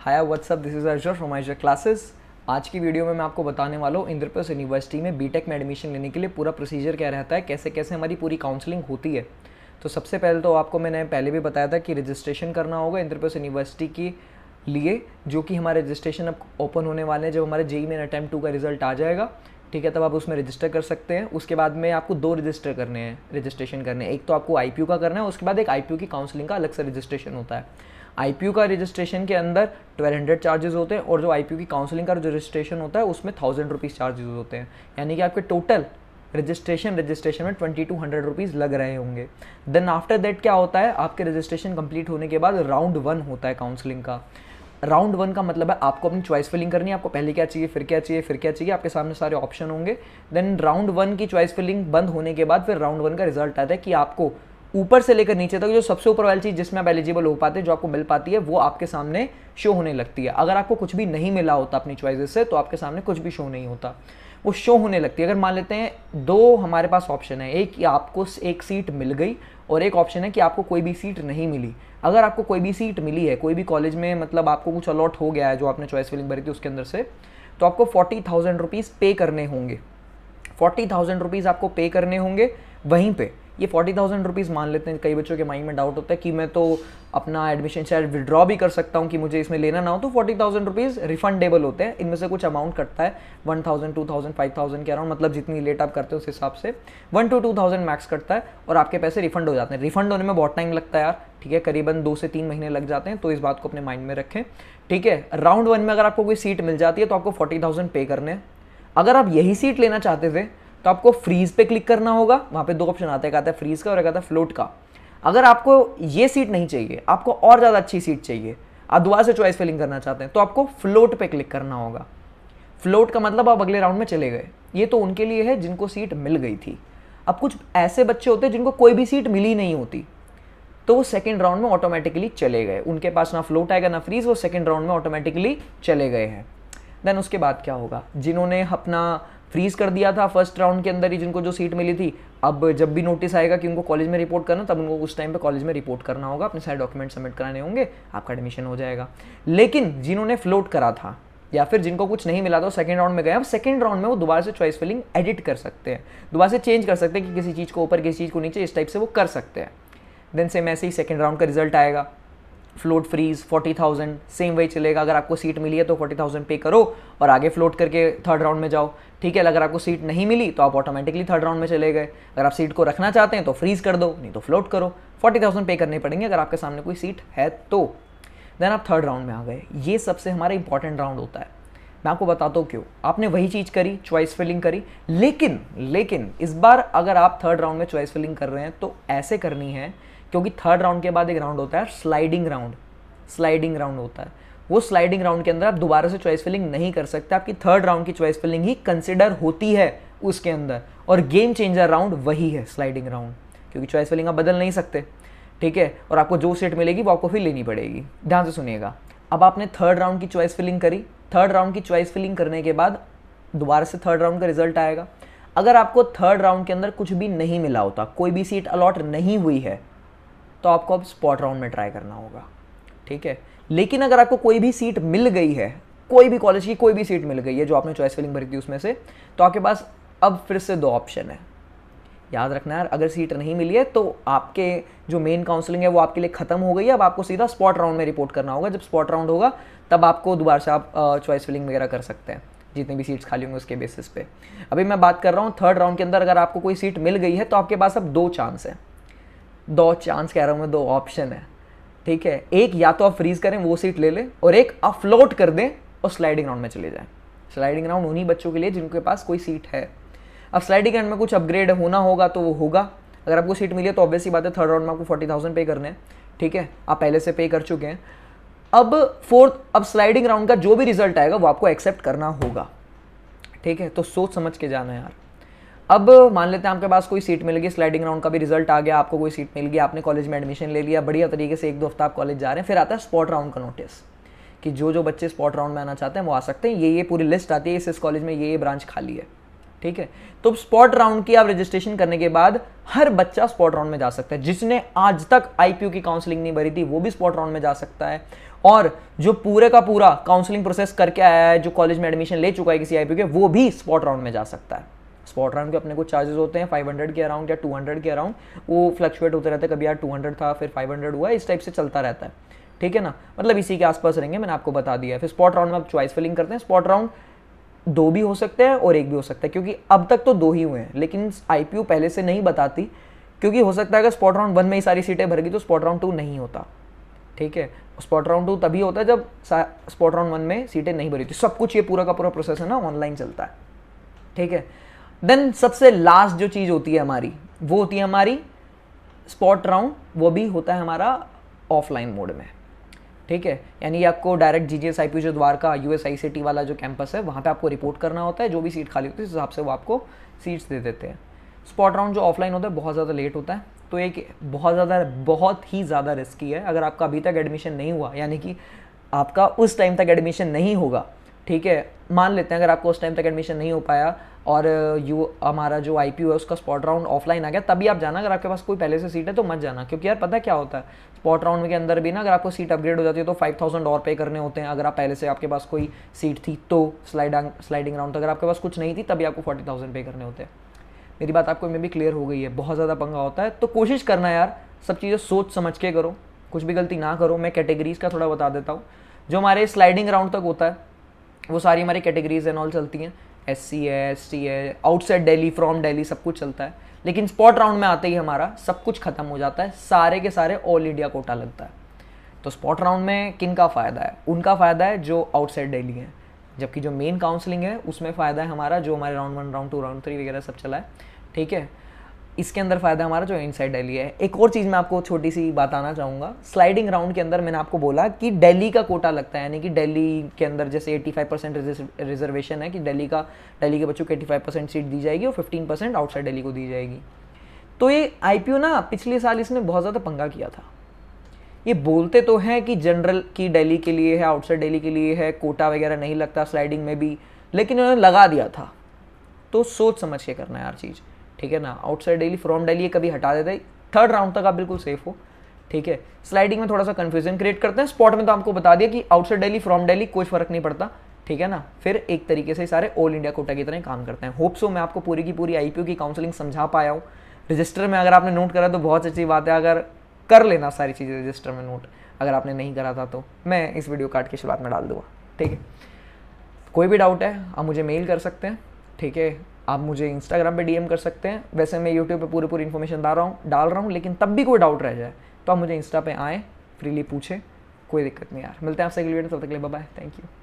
hi what's up this is अर्जर फ्रॉम आइजर क्लासेस आज की वीडियो में मैं आपको बताने वाला हूँ इंद्रप्रस्थ यूनिवर्सिटी में बीटेक में एडमिशन लेने के लिए पूरा प्रोसीजर क्या रहता है कैसे कैसे हमारी पूरी काउंसलिंग होती है तो सबसे पहले तो आपको मैंने पहले भी बताया था कि रजिस्ट्रेशन करना होगा इंद्रप्रस्थ यूनिवर्सिटी की लिए जो कि हमारे रजिस्ट्रेशन अब ओपन होने वाले हैं जब हमारे जेई मेन अटैम्प्ट टू का रिजल्ट आ जाएगा ठीक है तब आप उसमें रजिस्टर कर सकते हैं उसके बाद में आपको दो रजिस्टर करने हैं रजिस्ट्रेशन करने हैं एक तो आपको आई का करना है उसके बाद एक आई की काउंसलिंग का अलग से रजिस्ट्रेशन होता है आई का रजिस्ट्रेशन के अंदर 1200 चार्जेस होते हैं और जो आई की काउंसलिंग का जो रजिस्ट्रेशन होता है उसमें थाउजेंड रुपीज़ चार्जेस होते हैं यानी कि आपके टोटल रजिस्ट्रेशन रजिस्ट्रेशन में ट्वेंटी टू हंड्रेड रुपीज़ लग रहे होंगे देन आफ्टर दैट क्या होता है आपके रजिस्ट्रेशन कंप्लीट होने के बाद राउंड वन होता है काउंसलिंग का राउंड वन का मतलब है आपको अपनी चॉइस फिलिंग करनी है आपको पहले क्या चाहिए फिर क्या चाहिए फिर क्या चाहिए आपके सामने सारे ऑप्शन होंगे देन राउंड वन की चॉइस फिलिंग बंद होने के बाद फिर राउंड वन का रिजल्ट आता है कि आपको ऊपर से लेकर नीचे तक जो सबसे ऊपर वाली चीज़ जिसमें आप एलिजिबल हो पाते हैं जो आपको मिल पाती है वो आपके सामने शो होने लगती है अगर आपको कुछ भी नहीं मिला होता अपनी चॉइसेस से तो आपके सामने कुछ भी शो नहीं होता वो शो होने लगती है अगर मान लेते हैं दो हमारे पास ऑप्शन है एक आपको एक सीट मिल गई और एक ऑप्शन है कि आपको कोई भी सीट नहीं मिली अगर आपको कोई भी सीट मिली है कोई भी कॉलेज में मतलब आपको कुछ अलॉट हो गया है जो आपने चॉइस फिलिंग भरी थी उसके अंदर से तो आपको फोर्टी थाउजेंड रुपीज़ पे करने होंगे फोर्टी थाउजेंड रुपीज़ आपको पे करने होंगे वहीं पर ये फोर्टी थाउजेंड रुपीज़ मान लेते हैं कई बच्चों के माइंड में डाउट होता है कि मैं तो अपना एडमिशन शायद विड्रॉ भी कर सकता हूँ कि मुझे इसमें लेना ना हो तो फोर्टी थाउजेंड रुपीज़ रिफंडेबल होते हैं इनमें से कुछ अमाउंट कटता है one thousand two thousand five thousand के अराउंड मतलब जितनी लेट आप करते हैं उस हिसाब से one two two thousand max कटता है और आपके पैसे रिफंड हो जाते हैं रिफंड होने में बहुत टाइम लगता है यार ठीक है करीबन दो से तीन महीने लग जाते हैं तो इस बात को अपने माइंड में रखें ठीक है राउंड वन में अगर आपको कोई सीट मिल जाती है तो आपको फोर्टी थाउजेंड पे करने हैं अगर आप यही सीट लेना चाहते थे तो आपको फ्रीज पे क्लिक करना होगा वहाँ पे दो ऑप्शन आते एक आता है फ्रीज का और एक आता है फ्लोट का अगर आपको ये सीट नहीं चाहिए आपको और ज़्यादा अच्छी सीट चाहिए आप दोबारा से चॉइस फिलिंग करना चाहते हैं तो आपको फ्लोट पे क्लिक करना होगा फ्लोट का मतलब आप अगले राउंड में चले गए ये तो उनके लिए है जिनको सीट मिल गई थी अब कुछ ऐसे बच्चे होते हैं जिनको कोई भी सीट मिली नहीं होती तो वो सेकेंड राउंड में ऑटोमेटिकली चले गए उनके पास ना फ्लोट आएगा ना फ्रीज वो सेकेंड राउंड में ऑटोमेटिकली चले गए हैं देन उसके बाद क्या होगा जिन्होंने अपना फ्रीज कर दिया था फर्स्ट राउंड के अंदर ही जिनको जो सीट मिली थी अब जब भी नोटिस आएगा कि उनको कॉलेज में रिपोर्ट करना तब उनको उस टाइम पे कॉलेज में रिपोर्ट करना होगा अपने सारे डॉक्यूमेंट सबमिट कराने होंगे आपका एडमिशन हो जाएगा लेकिन जिन्होंने फ्लोट करा था या फिर जिनको कुछ नहीं मिला था सेकेंड राउंड में गए अब सेकेंड राउंड में वो दोबारा से चॉइस फिलिंग एडिट कर सकते हैं दोबारा से चेंज कर सकते हैं कि किसी चीज़ को ऊपर किसी चीज़ को नीचे इस टाइप से वो कर सकते हैं देन सेम ऐसे ही सेकेंड राउंड का रिजल्ट आएगा फ्लोट फ्रीज 40,000 सेम वही चलेगा अगर आपको सीट मिली है तो 40,000 पे करो और आगे फ्लोट करके थर्ड राउंड में जाओ ठीक है अगर आपको सीट नहीं मिली तो आप ऑटोमेटिकली थर्ड राउंड में चले गए अगर आप सीट को रखना चाहते हैं तो फ्रीज़ कर दो नहीं तो फ्लोट करो 40,000 पे करने पड़ेंगे अगर आपके सामने कोई सीट है तो देन आप थर्ड राउंड में आ गए ये सबसे हमारा इंपॉर्टेंट राउंड होता है मैं आपको बताता हूँ क्यों आपने वही चीज़ करी चॉइस फिलिंग करी लेकिन लेकिन इस बार अगर आप थर्ड राउंड में चॉइस फिलिंग कर रहे हैं तो ऐसे करनी है क्योंकि थर्ड राउंड के बाद एक राउंड होता है स्लाइडिंग राउंड स्लाइडिंग राउंड होता है वो स्लाइडिंग राउंड के अंदर आप दोबारा से चॉइस फिलिंग नहीं कर सकते आपकी थर्ड राउंड की चॉइस फिलिंग ही कंसिडर होती है उसके अंदर और गेम चेंजर राउंड वही है स्लाइडिंग राउंड क्योंकि चॉइस फिलिंग आप बदल नहीं सकते ठीक है और आपको जो सीट मिलेगी वो आपको फिर लेनी पड़ेगी ध्यान से सुनिएगा अब आपने थर्ड राउंड की चॉइस फिलिंग करी थर्ड राउंड की चॉइस फिलिंग करने के बाद दोबारा से थर्ड राउंड का रिजल्ट आएगा अगर आपको थर्ड राउंड के अंदर कुछ भी नहीं मिला होता कोई भी सीट अलॉट नहीं हुई है तो आपको अब स्पॉट राउंड में ट्राई करना होगा ठीक है लेकिन अगर आपको कोई भी सीट मिल गई है कोई भी कॉलेज की कोई भी सीट मिल गई है जो आपने चॉइस फिलिंग भरी थी उसमें से तो आपके पास अब फिर से दो ऑप्शन है याद रखना यार अगर सीट नहीं मिली है तो आपके जो मेन काउंसलिंग है वो आपके लिए खत्म हो गई है अब आपको सीधा स्पॉट राउंड में रिपोर्ट करना होगा जब स्पॉट राउंड होगा तब आपको दोबारा से आप चॉइस फिलिंग वगैरह कर सकते हैं जितनी भी सीट्स खाली होंगी उसके बेसिस पे अभी मैं बात कर रहा हूँ थर्ड राउंड के अंदर अगर आपको कोई सीट मिल गई है तो आपके पास अब दो चांस हैं दो चांस कह रहा हूँ मैं दो ऑप्शन है ठीक है एक या तो आप फ्रीज करें वो सीट ले लें और एक आप कर दें और स्लाइडिंग राउंड में चले जाएँ स्लाइडिंग राउंड उन्हीं बच्चों के लिए जिनके पास कोई सीट है अब स्लाइडिंग राउंड में कुछ अपग्रेड होना होगा तो वो होगा अगर आपको सीट मिली है तो ऑब्वियसली बात है थर्ड राउंड में आपको फोर्टी थाउजेंड पे करने हैं ठीक है आप पहले से पे कर चुके हैं अब फोर्थ अब स्लाइडिंग राउंड का जो भी रिजल्ट आएगा वो आपको एक्सेप्ट करना होगा ठीक है तो सोच समझ के जाना यार अब मान लेते हैं आपके पास कोई सीट मिल गई स्लाइडिंग राउंड का भी रिजल्ट आ गया आपको कोई सीट मिल गई आपने कॉलेज में एडमिशन ले लिया बढ़िया तरीके से एक दो हफ्ता आप कॉलेज जा रहे हैं फिर आता है स्पॉट राउंड का नोटिस कि जो जो बच्चे स्पॉट राउंड में आना चाहते हैं वो आ सकते हैं ये ये पूरी लिस्ट आती है इस इस कॉलेज में ये ये ब्रांच खाली है ठीक है तो स्पॉट राउंड की आप रजिस्ट्रेशन करने के बाद हर बच्चा स्पॉट राउंड में जा सकता है जिसने आज तक आईपीयू की काउंसलिंग नहीं भरी थी वो भी स्पॉट राउंड में जा सकता है और जो पूरे का पूरा काउंसलिंग प्रोसेस करके आया है जो कॉलेज में एडमिशन ले चुका है किसी आईपीयू के वो भी स्पॉट राउंड में जा सकता है स्पॉट राउंड के अपने कुछ चार्जेस होते हैं 500 के अराउंड या 200 के अराउंड वो फ्लक्चुएट होते रहते हैं कभी यार 200 था फिर 500 हुआ इस टाइप से चलता रहता है ठीक है ना मतलब इसी के आसपास रहेंगे मैंने आपको बता दिया फिर स्पॉट राउंड में आप चॉइस फिलिंग करते हैं स्पॉट राउंड दो भी हो सकते हैं और एक भी हो सकता है क्योंकि अब तक तो दो ही हुए हैं लेकिन आई पहले से नहीं बताती क्योंकि हो सकता है अगर स्पॉट राउंड वन में ही सारी सीटें भर गई तो स्पॉट राउंड टू नहीं होता ठीक है स्पॉट राउंड टू तभी होता है जब स्पॉट राउंड वन में सीटें नहीं भरी थी सब कुछ ये पूरा का पूरा प्रोसेस है ना ऑनलाइन चलता है ठीक है देन सबसे लास्ट जो चीज़ होती है हमारी वो होती है हमारी स्पॉट राउंड वो भी होता है हमारा ऑफलाइन मोड में ठीक है यानी आपको डायरेक्ट जी जी जो द्वारका यू एस वाला जो कैंपस है वहाँ पे आपको रिपोर्ट करना होता है जो भी सीट खाली होती है उस हिसाब से वो आपको सीट्स दे देते हैं स्पॉट राउंड जो ऑफलाइन होता है बहुत ज़्यादा लेट होता है तो एक बहुत ज़्यादा बहुत ही ज़्यादा रिस्की है अगर आपका अभी तक एडमिशन नहीं हुआ यानी कि आपका उस टाइम तक एडमिशन नहीं होगा ठीक है मान लेते हैं अगर आपको उस टाइम तक एडमिशन नहीं हो पाया और यू हमारा जो आई है उसका स्पॉट राउंड ऑफलाइन आ गया तभी आप जाना अगर आपके पास कोई पहले से सीट है तो मत जाना क्योंकि यार पता क्या होता है स्पॉट राउंड के अंदर भी ना अगर आपको सीट अपग्रेड हो जाती है तो फाइव थाउजेंड और पे करने होते हैं अगर आप पहले से आपके पास कोई सीट थी तो स्लाइड स्लाइडिंग राउंड अगर आपके पास कुछ नहीं थी तभी आपको फोर्टी थाउजेंड पे करने होते हैं मेरी बात आपको मे भी क्लियर हो गई है बहुत ज़्यादा पंगा होता है तो कोशिश करना यार सब चीज़ें सोच समझ के करो कुछ भी गलती ना करो मैं कैटेगरीज़ का थोड़ा बता देता हूँ जो हमारे स्लाइडिंग राउंड तक होता है वो सारी हमारी कैटेगरीज एंड ऑल चलती हैं एस सी है एस टी है आउटसाइड डेली फ्रॉम डेली सब कुछ चलता है लेकिन स्पॉट राउंड में आते ही हमारा सब कुछ खत्म हो जाता है सारे के सारे ऑल इंडिया कोटा लगता है तो स्पॉट राउंड में किन का फ़ायदा है उनका फ़ायदा है जो आउटसाइड डेली है जबकि जो मेन काउंसलिंग है उसमें फ़ायदा है हमारा जो हमारे round one round two round three वगैरह सब चला है ठीक है इसके अंदर फ़ायदा हमारा जो इनसाइड दिल्ली है एक और चीज़ मैं आपको छोटी सी बात आना चाहूँगा स्लाइडिंग राउंड के अंदर मैंने आपको बोला कि दिल्ली का कोटा लगता है यानी कि दिल्ली के अंदर जैसे 85 परसेंट रिजर्वेशन है कि दिल्ली का दिल्ली के बच्चों को एटी परसेंट सीट दी जाएगी और फिफ्टीन परसेंट आउटसाइड दिल्ली को दी जाएगी तो ये आई ना पिछले साल इसने बहुत ज़्यादा पंगा किया था ये बोलते तो हैं कि जनरल की डेली के लिए है आउटसाइड डेली के लिए है कोटा वगैरह नहीं लगता स्लाइडिंग में भी लेकिन उन्होंने लगा दिया था तो सोच समझ के करना है हर चीज़ ठीक है ना आउटसाइड डेली फ्रॉम डेली ये कभी हटा देते थर्ड राउंड तक आप बिल्कुल सेफ हो ठीक है स्लाइडिंग में थोड़ा सा कन्फ्यूजन क्रिएट करते हैं स्पॉट में तो आपको बता दिया कि आउटसाइड डेली फ्रॉम डेली कोई फर्क नहीं पड़ता ठीक है ना फिर एक तरीके से सारे ऑल इंडिया कोटा की तरह काम करते हैं होप सो मैं आपको पूरी की पूरी आईपीओ की काउंसिलिंग समझा पाया हूँ रजिस्टर में अगर आपने नोट करा तो बहुत अच्छी बात है अगर कर लेना सारी चीज़ें रजिस्टर में नोट अगर आपने नहीं करा था तो मैं इस वीडियो कार्ड की शुरुआत में डाल दूँगा ठीक है कोई भी डाउट है आप मुझे मेल कर सकते हैं ठीक है आप मुझे इंस्टाग्राम पे डीएम कर सकते हैं वैसे मैं यूट्यूब पे पूरी पूरी इन्फॉर्मेशन डाल रहा हूँ डाल रहा हूँ लेकिन तब भी कोई डाउट रह जाए तो आप मुझे इंस्टा पे आएँ फ्रीली पूछें कोई दिक्कत नहीं यार मिलते हैं आपसे अगले वीडियो तब तक के लिए बाय थैंक यू